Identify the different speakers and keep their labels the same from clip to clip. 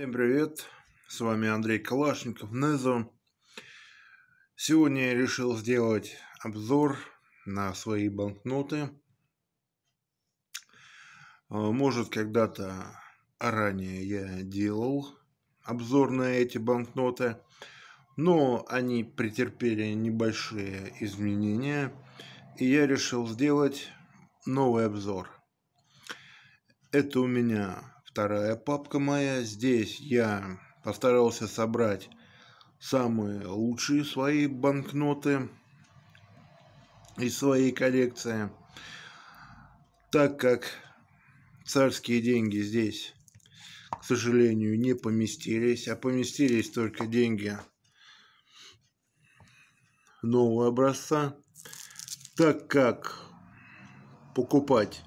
Speaker 1: Всем привет, с вами Андрей Калашников, Незо. Сегодня я решил сделать обзор на свои банкноты. Э, может, когда-то ранее я делал обзор на эти банкноты, но они претерпели небольшие изменения, и я решил сделать новый обзор. Это у меня Вторая папка моя. Здесь я постарался собрать самые лучшие свои банкноты из своей коллекции. Так как царские деньги здесь, к сожалению, не поместились, а поместились только деньги нового образца, так как покупать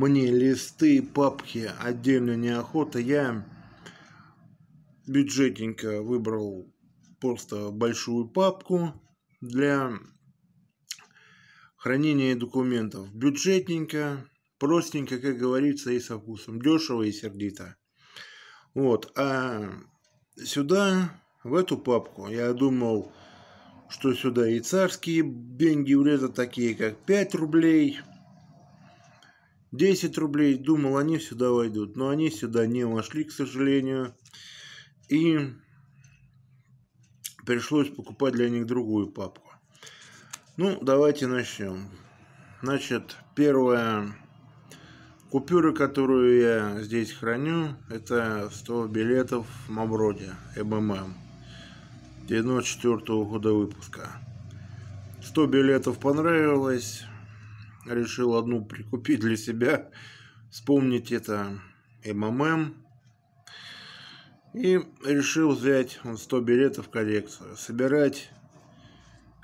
Speaker 1: мне листы, папки отдельно неохота. Я бюджетненько выбрал просто большую папку для хранения документов. Бюджетненько, простенько, как говорится, и со вкусом. Дешево и сердито. Вот, а сюда, в эту папку, я думал, что сюда и царские деньги влезут, такие как 5 рублей – 10 рублей. Думал, они сюда войдут, но они сюда не вошли, к сожалению. И пришлось покупать для них другую папку. Ну, давайте начнем. Значит, первая купюра, которую я здесь храню, это 100 билетов в Маброде, МММ, 94 -го года выпуска. 100 билетов понравилось, решил одну прикупить для себя. Вспомнить это МММ. И решил взять 100 билетов в коллекцию. Собирать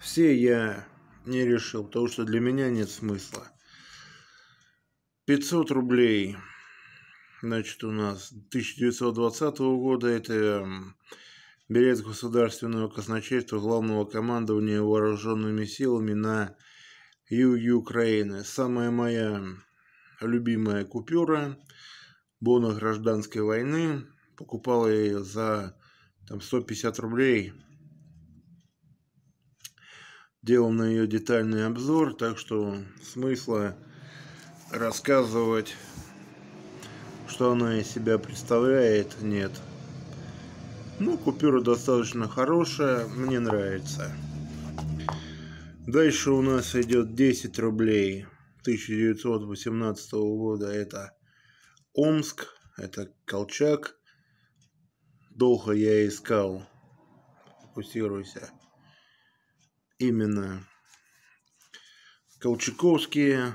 Speaker 1: все я не решил, потому что для меня нет смысла. 500 рублей, значит, у нас 1920 года, это эм, билет государственного казначейства главного командования вооруженными силами на юге Украины. Самая моя любимая купюра бона гражданской войны. Покупал я ее за там, 150 рублей. Делал на ее детальный обзор, так что смысла рассказывать, что она из себя представляет, нет. Ну, купюра достаточно хорошая, мне нравится. Дальше у нас идет 10 рублей 1918 года. Это Омск, это Колчак. Долго я искал, фокусируйся, именно колчаковские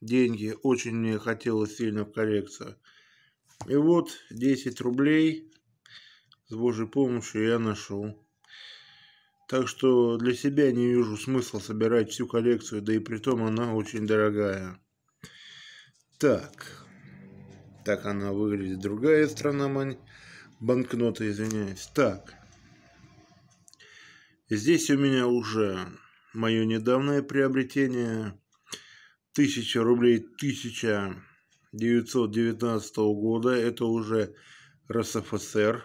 Speaker 1: деньги. Очень мне хотелось сильно в коллекцию. И вот 10 рублей с Божьей помощью я нашел. Так что для себя не вижу смысла собирать всю коллекцию, да и при том она очень дорогая. Так. Так она выглядит. Другая страна мань... банкноты, извиняюсь. Так. Здесь у меня уже мое недавнее приобретение. 1000 рублей 1919 года. Это уже РСФСР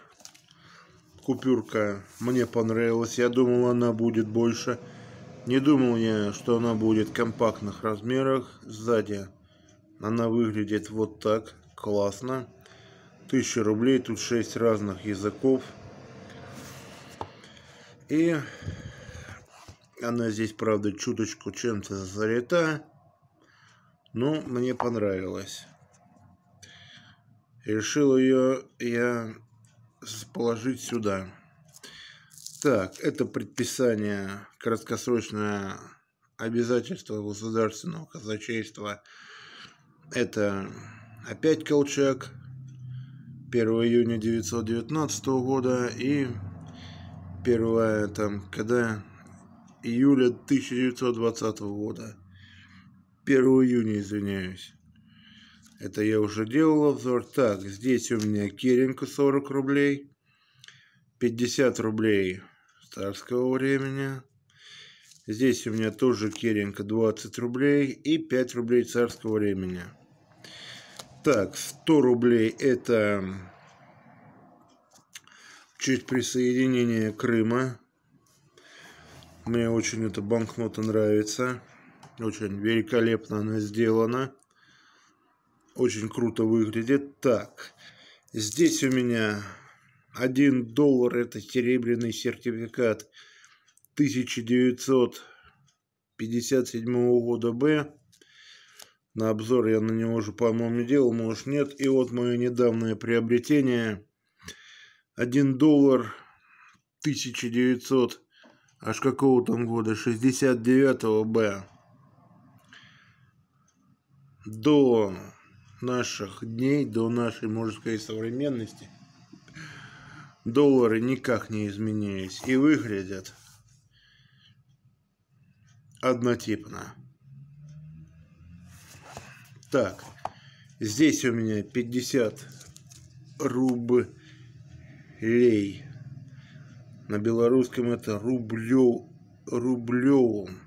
Speaker 1: купюрка мне понравилась. Я думал, она будет больше. Не думал я, что она будет в компактных размерах. Сзади она выглядит вот так. Классно. 1000 рублей. Тут 6 разных языков. И она здесь, правда, чуточку чем-то залита. Но мне понравилось. Решил ее я положить сюда. Так, это предписание краткосрочное обязательство государственного казначейства. Это опять Колчак 1 июня 1919 года и первое там, когда июля 1920 года. 1 июня, извиняюсь. Это я уже делал обзор. Так, здесь у меня Керенко 40 рублей. 50 рублей старского времени. Здесь у меня тоже Керенко 20 рублей и 5 рублей царского времени. Так, 100 рублей это чуть присоединение Крыма. Мне очень эта банкнота нравится. Очень великолепно она сделана. Очень круто выглядит. Так, здесь у меня 1 доллар, это серебряный сертификат 1957 года Б. На обзор я на него уже, по-моему, делал, может нет. И вот мое недавнее приобретение. 1 доллар 1900, аж какого там года, 69 Б. До наших дней, до нашей, можно сказать, современности, доллары никак не изменились и выглядят однотипно. Так, здесь у меня 50 рублей. На белорусском это рублю, рублевым.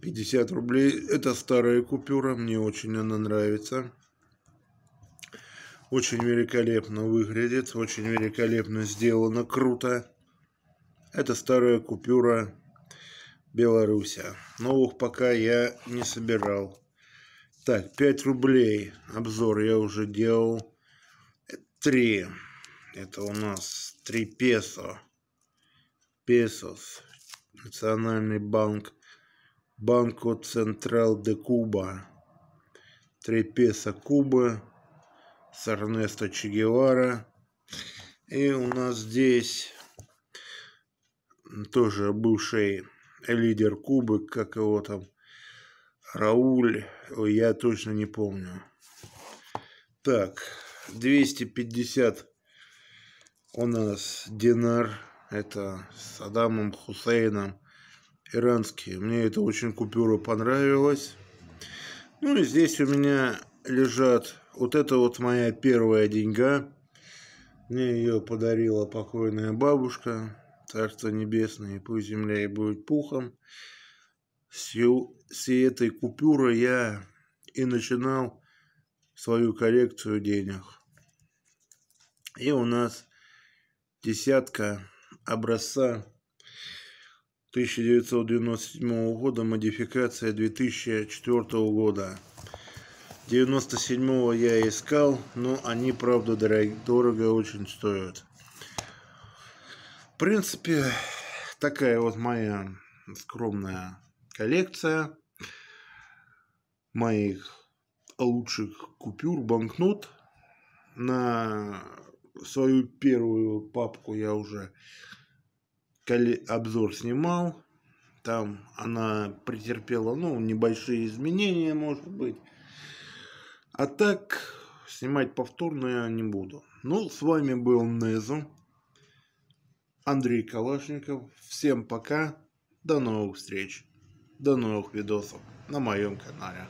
Speaker 1: 50 рублей. Это старая купюра, мне очень она нравится. Очень великолепно выглядит, очень великолепно сделано, круто. Это старая купюра Беларуси. Новых пока я не собирал. Так, 5 рублей. Обзор я уже делал. 3. Это у нас 3 песо. Песос. Национальный банк. Банко Централ де Куба. 3 песо Кубы с Эрнесто Че Гевара. И у нас здесь тоже бывший лидер Кубы, как его там, Рауль, я точно не помню. Так, 250 у нас динар, это с Адамом Хусейном, иранский. Мне это очень купюра понравилась. Ну и здесь у меня лежат вот это вот моя первая деньга. Мне ее подарила покойная бабушка. Царство небесное, пусть земля и будет пухом. С, ю, этой купюры я и начинал свою коллекцию денег. И у нас десятка образца 1997 года, модификация 2004 года. 97-го я искал, но они, правда, дорог, дорого очень стоят. В принципе, такая вот моя скромная коллекция моих лучших купюр, банкнот. На свою первую папку я уже обзор снимал. Там она претерпела, ну, небольшие изменения, может быть. А так, снимать повторно я не буду. Ну, с вами был Незу, Андрей Калашников. Всем пока, до новых встреч, до новых видосов на моем канале.